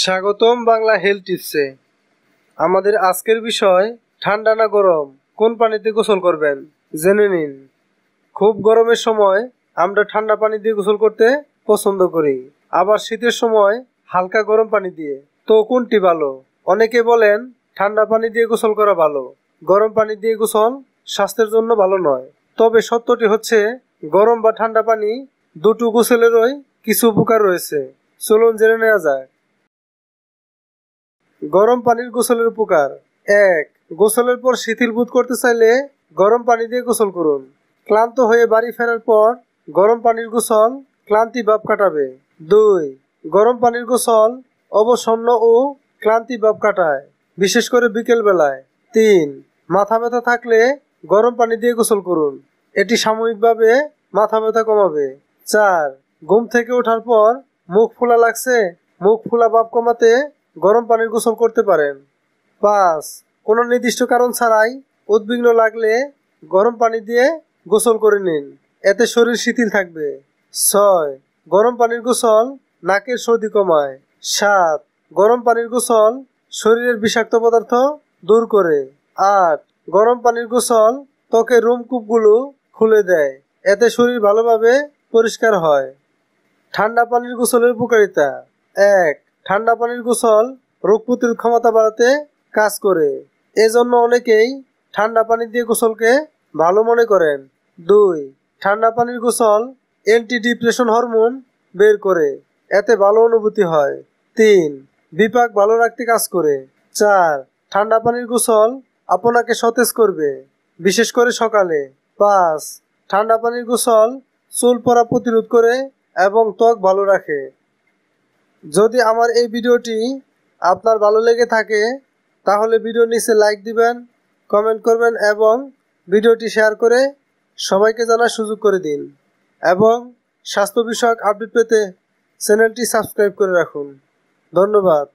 স্বাগতম বাংলা হেলথ টিপসে আমাদের আজকের বিষয় ঠান্ডা না গরম কোন পানিতে গোসল করবেন জেনে নিন খুব গরমের সময় আমরা ঠান্ডা পানি দিয়ে গোসল করতে পছন্দ করি আবার শীতের সময় হালকা গরম পানি দিয়ে তো কোনটি ভালো অনেকে বলেন ঠান্ডা পানি দিয়ে গোসল করা ভালো গরম পানি দিয়ে গোসল স্বাস্থ্যের জন্য ভালো নয় তবে সত্যটি হচ্ছে গরম বা ঠান্ডা পানি দুটো গোসলেরই কিছু উপকার রয়েছে চলুন জেনে নেওয়া যায় গরম পানির গোসলের উপকার এক গোসলের পর শিথিল বোধ করতে চাইলে গরম পানি দিয়ে গোসল করুন ক্লান্ত হয়ে বাড়ি ফেরার পর গরম পানির গোসল ক্লান্তি ভাব কাটাবে দুই গরম পানির গোসল অবসন্ন ও ক্লান্তি ভাব কাটায় বিশেষ করে বিকেল বেলায় তিন মাথা ব্যথা থাকলে গরম পানি দিয়ে গোসল করুন এটি সাময়িকভাবে মাথা ব্যথা কমাবে চার ঘুম থেকে ওঠার পর মুখ ফোলা লাগছে মুখ ফোলা ভাব কমাতে গরম পানির গোসল করতে পারেন পাঁচ কোনো নির্দিষ্ট কারণ ছাড়াই উদ্বিগ্ন লাগলে গরম পানি দিয়ে গোসল করে নিন এতে শরীর শিথিল থাকবে ছয় গরম পানির গোসল নাকের সর্দি কমায় সাত গরম পানির গোসল শরীরের বিষাক্ত পদার্থ দূর করে আট গরম পানির গোসল ত্বকের রোমকূপগুলো খুলে দেয় এতে শরীর ভালোভাবে পরিষ্কার হয় ঠান্ডা পানির গোসলের উপকারিতা এক ঠান্ডা পানির গোসল রোগ প্রতিরোধ ক্ষমতা বাড়াতে কাজ করে এজন্য অনেকেই ঠান্ডা পানি দিয়ে গোসলকে ভালো মনে করেন দুই ঠান্ডা পানির গোসল অ্যান্টি ডিপ্রেশন হরমোন বের করে এতে ভালো অনুভূতি হয় তিন বিপাক ভালো রাখতে কাজ করে চার ঠান্ডা পানির গোসল আপনাকে সতেজ করবে বিশেষ করে সকালে পাঁচ ঠান্ডা পানির গোসল চুল পরা প্রতিরোধ করে এবং ত্বক ভালো রাখে যদি আমার এই ভিডিওটি আপনার ভালো লেগে থাকে তাহলে ভিডিও নিচে লাইক দিবেন কমেন্ট করবেন এবং ভিডিওটি শেয়ার করে সবাইকে জানার সুযোগ করে দিন এবং স্বাস্থ্য বিষয়ক আপডেট পেতে চ্যানেলটি সাবস্ক্রাইব করে রাখুন ধন্যবাদ